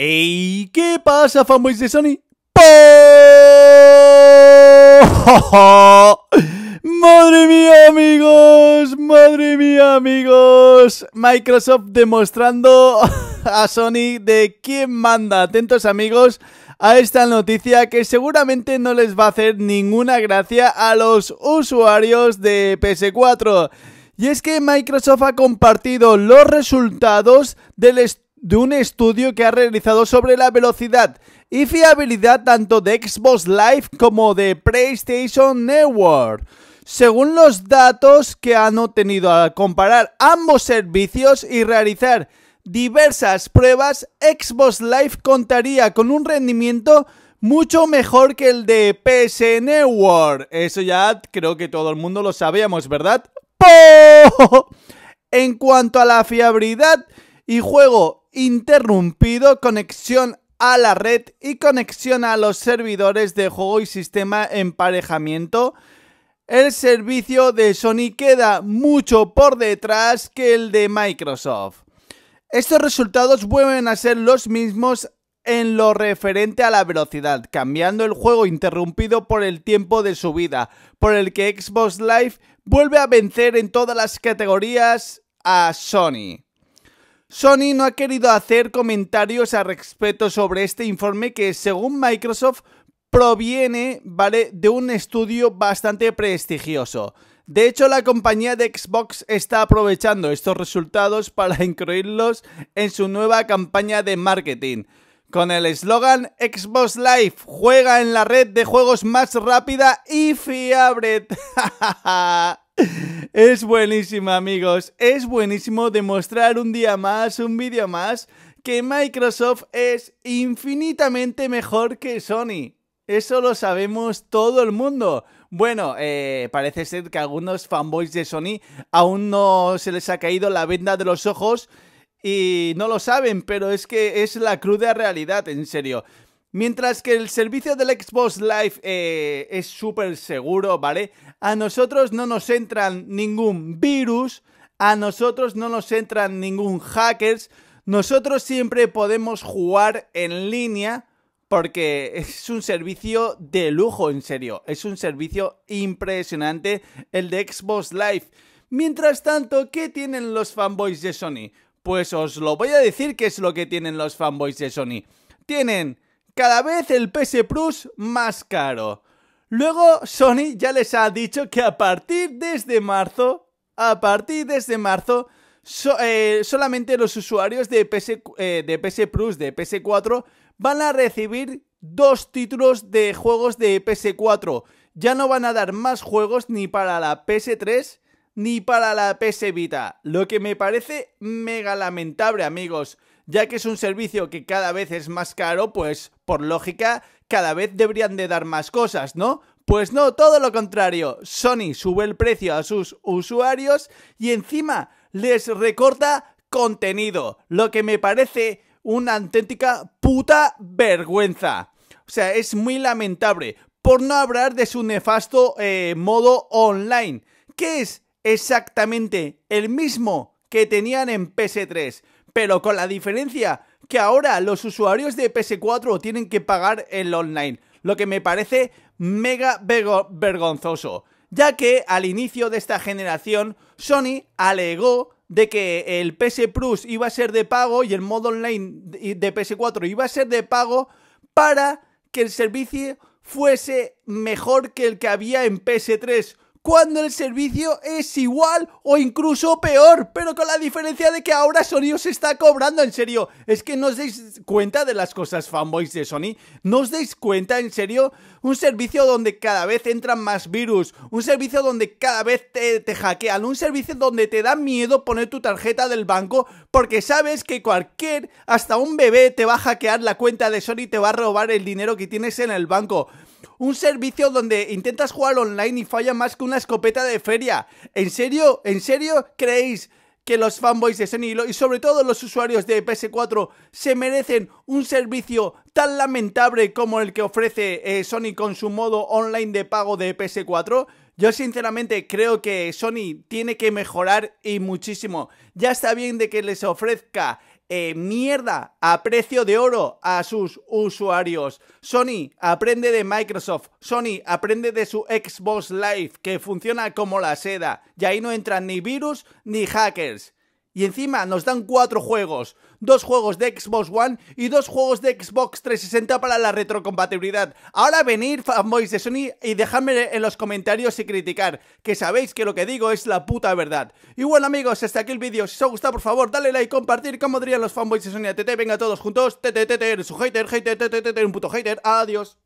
Ey, ¿qué pasa, fanboys de Sony? ¡Madre mía, amigos! ¡Madre mía, amigos! Microsoft demostrando a Sony de quién manda. Atentos, amigos, a esta noticia que seguramente no les va a hacer ninguna gracia a los usuarios de PS4. Y es que Microsoft ha compartido los resultados del estudio de un estudio que ha realizado sobre la velocidad y fiabilidad tanto de Xbox Live como de PlayStation Network. Según los datos que han obtenido al comparar ambos servicios y realizar diversas pruebas, Xbox Live contaría con un rendimiento mucho mejor que el de PS Network. Eso ya creo que todo el mundo lo sabíamos, ¿verdad? En cuanto a la fiabilidad, y juego interrumpido, conexión a la red y conexión a los servidores de juego y sistema emparejamiento. El servicio de Sony queda mucho por detrás que el de Microsoft. Estos resultados vuelven a ser los mismos en lo referente a la velocidad, cambiando el juego interrumpido por el tiempo de subida, por el que Xbox Live vuelve a vencer en todas las categorías a Sony. Sony no ha querido hacer comentarios al respecto sobre este informe que, según Microsoft, proviene ¿vale? de un estudio bastante prestigioso. De hecho, la compañía de Xbox está aprovechando estos resultados para incluirlos en su nueva campaña de marketing. Con el eslogan Xbox Live juega en la red de juegos más rápida y fiable. Es buenísimo, amigos. Es buenísimo demostrar un día más, un vídeo más, que Microsoft es infinitamente mejor que Sony. Eso lo sabemos todo el mundo. Bueno, eh, parece ser que algunos fanboys de Sony aún no se les ha caído la venda de los ojos y no lo saben, pero es que es la cruda realidad, en serio. Mientras que el servicio del Xbox Live eh, es súper seguro, ¿vale? A nosotros no nos entran ningún virus, a nosotros no nos entran ningún hackers, nosotros siempre podemos jugar en línea porque es un servicio de lujo, en serio, es un servicio impresionante el de Xbox Live. Mientras tanto, ¿qué tienen los fanboys de Sony? Pues os lo voy a decir qué es lo que tienen los fanboys de Sony. Tienen cada vez el PS Plus más caro. Luego Sony ya les ha dicho que a partir desde marzo, a partir desde marzo, eh, solamente los usuarios de PS, eh, de PS Plus, de PS4, van a recibir dos títulos de juegos de PS4. Ya no van a dar más juegos ni para la PS3 ni para la PS Vita, lo que me parece mega lamentable amigos ya que es un servicio que cada vez es más caro, pues por lógica cada vez deberían de dar más cosas, ¿no? Pues no, todo lo contrario, Sony sube el precio a sus usuarios y encima les recorta contenido, lo que me parece una auténtica puta vergüenza. O sea, es muy lamentable, por no hablar de su nefasto eh, modo online, que es exactamente el mismo que tenían en PS3 pero con la diferencia que ahora los usuarios de PS4 tienen que pagar el online, lo que me parece mega vergonzoso, ya que al inicio de esta generación Sony alegó de que el PS Plus iba a ser de pago y el modo online de PS4 iba a ser de pago para que el servicio fuese mejor que el que había en PS3, cuando el servicio es igual o incluso peor, pero con la diferencia de que ahora Sony os está cobrando, en serio, es que no os deis cuenta de las cosas fanboys de Sony, no os deis cuenta, en serio, un servicio donde cada vez entran más virus, un servicio donde cada vez te, hackean, un servicio donde te da miedo poner tu tarjeta del banco porque sabes que cualquier, hasta un bebé te va a hackear la cuenta de Sony y te va a robar el dinero que tienes en el banco. Un servicio donde intentas jugar online y falla más que una escopeta de feria. ¿En serio? ¿En serio creéis que los fanboys de Sony y sobre todo los usuarios de PS4 se merecen un servicio tan lamentable como el que ofrece eh, Sony con su modo online de pago de PS4? Yo sinceramente creo que Sony tiene que mejorar y muchísimo. Ya está bien de que les ofrezca eh, mierda a precio de oro a sus usuarios. Sony aprende de Microsoft, Sony aprende de su Xbox Live que funciona como la seda y ahí no entran ni virus ni hackers. Y encima nos dan cuatro juegos. Dos juegos de Xbox One y dos juegos de Xbox 360 para la retrocompatibilidad. Ahora venir, fanboys de Sony, y dejadme en los comentarios y criticar, que sabéis que lo que digo es la puta verdad. Y bueno amigos, hasta aquí el vídeo. Si os ha gustado, por favor, dale like, compartir, como dirían los fanboys de Sony TT, Venga todos juntos. TTT, eres un hater, hater, TTT, un puto hater. Adiós.